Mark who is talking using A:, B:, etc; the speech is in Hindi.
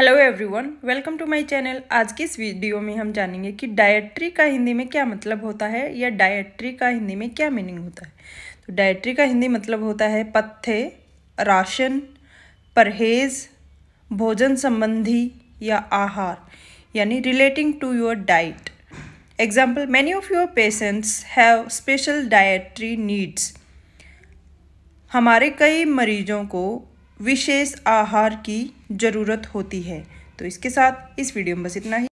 A: hello everyone welcome to my channel आज की इस वीडियो में हम जानेंगे कि डायट्री का हिंदी में क्या मतलब होता है या डायट्री का हिंदी में क्या मीनिंग होता है तो डायट्री का हिंदी मतलब होता है पथ्य राशन परहेज भोजन संबंधी या आहार यानी relating to your diet example many of your patients have special dietary needs हमारे कई मरीजों को विशेष आहार की ज़रूरत होती है तो इसके साथ इस वीडियो में बस इतना ही